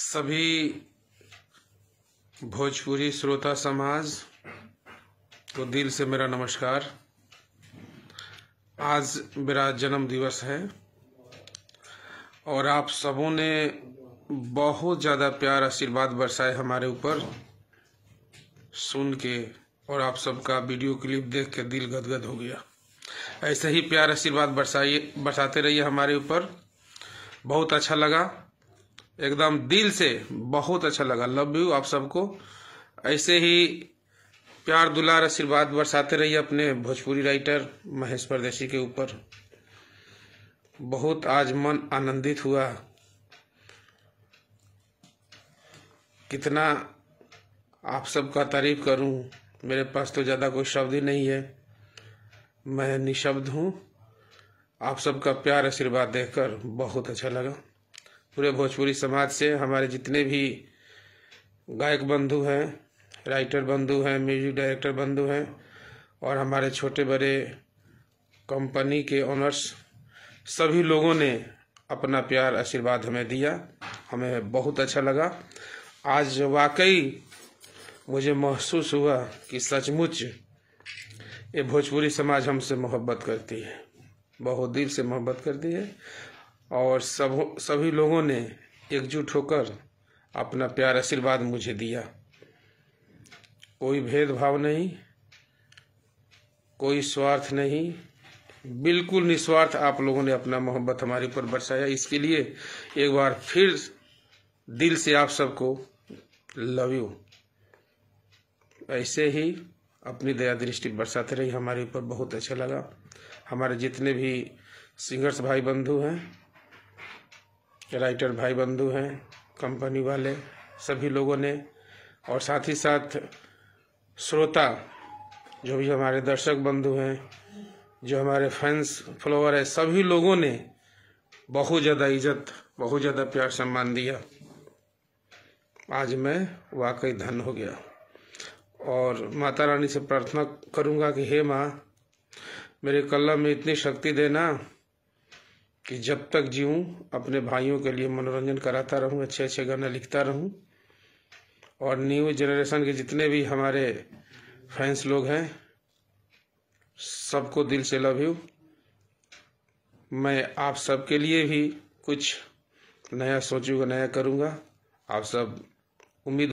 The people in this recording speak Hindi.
सभी भोजपुरी श्रोता समाज को दिल से मेरा नमस्कार आज मेरा जन्म दिवस है और आप सबों ने बहुत ज़्यादा प्यार आशीर्वाद बरसाए हमारे ऊपर सुन के और आप सबका वीडियो क्लिप देख के दिल गदगद हो गया ऐसे ही प्यार आशीर्वाद बरसाइए बरसाते रहिए हमारे ऊपर बहुत अच्छा लगा एकदम दिल से बहुत अच्छा लगा लव यू आप सबको ऐसे ही प्यार दुलार आशीर्वाद बरसाते रहिए अपने भोजपुरी राइटर महेश परदेशी के ऊपर बहुत आज मन आनंदित हुआ कितना आप सबका तारीफ करूं मेरे पास तो ज़्यादा कोई शब्द ही नहीं है मैं निशब्द हूँ आप सबका प्यार आशीर्वाद देखकर बहुत अच्छा लगा पूरे भोजपुरी समाज से हमारे जितने भी गायक बंधु हैं राइटर बंधु हैं म्यूजिक डायरेक्टर बंधु हैं और हमारे छोटे बड़े कंपनी के ओनर्स सभी लोगों ने अपना प्यार आशीर्वाद हमें दिया हमें बहुत अच्छा लगा आज वाकई मुझे महसूस हुआ कि सचमुच ये भोजपुरी समाज हमसे मोहब्बत करती है बहुत दिल से मोहब्बत करती है और सब सभी लोगों ने एकजुट होकर अपना प्यार आशीर्वाद मुझे दिया कोई भेदभाव नहीं कोई स्वार्थ नहीं बिल्कुल निस्वार्थ आप लोगों ने अपना मोहब्बत हमारे ऊपर बरसाया इसके लिए एक बार फिर दिल से आप सबको लव यू ऐसे ही अपनी दया दृष्टि बरसाते रही हमारे ऊपर बहुत अच्छा लगा हमारे जितने भी सिंगर्स भाई बंधु हैं राइटर भाई बंधु हैं कंपनी वाले सभी लोगों ने और साथ ही साथ श्रोता जो भी हमारे दर्शक बंधु हैं जो हमारे फैंस फॉलोअर हैं सभी लोगों ने बहुत ज़्यादा इज्जत बहुत ज़्यादा प्यार सम्मान दिया आज मैं वाकई धन हो गया और माता रानी से प्रार्थना करूँगा कि हे माँ मेरे कला में इतनी शक्ति देना कि जब तक जीऊँ अपने भाइयों के लिए मनोरंजन कराता रहूँ अच्छे अच्छे गाना लिखता रहूँ और न्यू जनरेशन के जितने भी हमारे फैंस लोग हैं सबको दिल से लव यू मैं आप सबके लिए भी कुछ नया सोचूंगा नया करूंगा आप सब उम्मीद